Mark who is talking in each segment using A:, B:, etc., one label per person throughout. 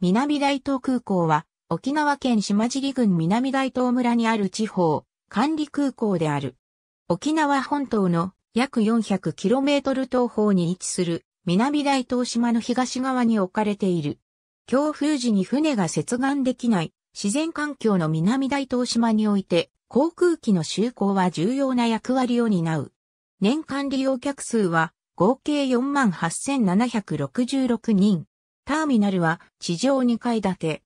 A: 南大東空港は、沖縄県島尻郡南大東村にある地方、管理空港である。沖縄本島の約 400km 東方に位置する南大東島の東側に置かれている。強風時に船が接岸できない自然環境の南大東島において航空機の就航は重要な役割を担う。年間利用客数は合計48,766人。ターミナルは地上2階建て。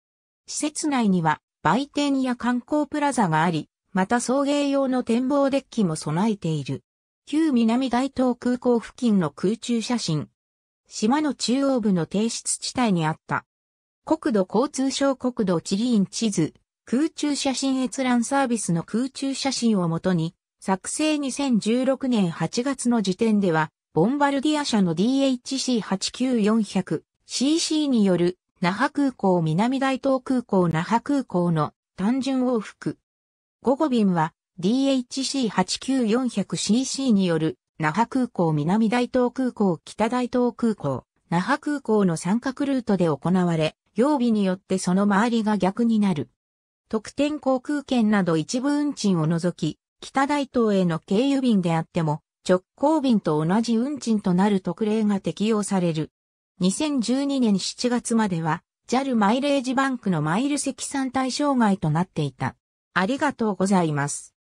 A: 施設内には売店や観光プラザがあり、また送迎用の展望デッキも備えている。旧南大東空港付近の空中写真。島の中央部の低湿地帯にあった。国土交通省国土地理院地図、空中写真閲覧サービスの空中写真をもとに、作成2016年8月の時点では、ボンバルディア社の DHC89400 CC による那覇空港南大東空港那覇空港の単純往復。午後便は DHC89400cc による那覇空港南大東空港北大東空港那覇空港の三角ルートで行われ、曜日によってその周りが逆になる。特典航空券など一部運賃を除き、北大東への経由便であっても、直行便と同じ運賃となる特例が適用される。2012年7月までは JAL マイレージバンクのマイル積算対象外となっていた。ありがとうございます。